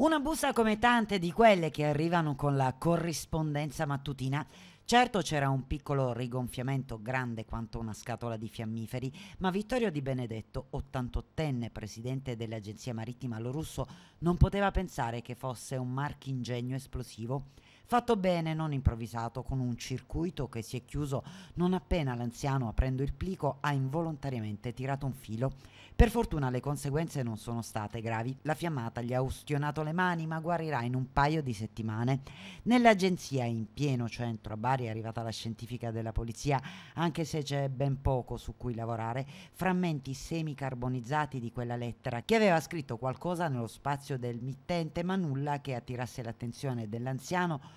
Una busta come tante di quelle che arrivano con la corrispondenza mattutina. Certo c'era un piccolo rigonfiamento grande quanto una scatola di fiammiferi, ma Vittorio Di Benedetto, 88enne presidente dell'Agenzia Marittima Lorusso, non poteva pensare che fosse un marchingegno esplosivo. Fatto bene, non improvvisato, con un circuito che si è chiuso non appena l'anziano, aprendo il plico, ha involontariamente tirato un filo. Per fortuna le conseguenze non sono state gravi. La fiammata gli ha ustionato le mani, ma guarirà in un paio di settimane. Nell'agenzia in pieno centro a Bari è arrivata la scientifica della polizia, anche se c'è ben poco su cui lavorare, frammenti semicarbonizzati di quella lettera che aveva scritto qualcosa nello spazio del mittente, ma nulla che attirasse l'attenzione dell'anziano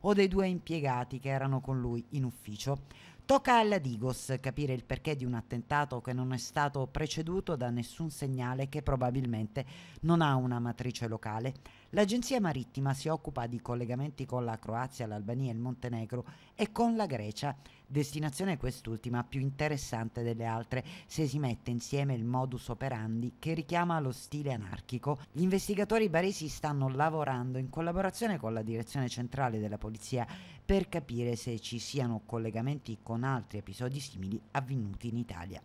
o dei due impiegati che erano con lui in ufficio. Tocca alla Digos capire il perché di un attentato che non è stato preceduto da nessun segnale che probabilmente non ha una matrice locale. L'agenzia marittima si occupa di collegamenti con la Croazia, l'Albania, e il Montenegro e con la Grecia, destinazione quest'ultima più interessante delle altre se si mette insieme il modus operandi che richiama lo stile anarchico. Gli investigatori baresi stanno lavorando in collaborazione con la direzione centrale della polizia polizia per capire se ci siano collegamenti con altri episodi simili avvenuti in Italia.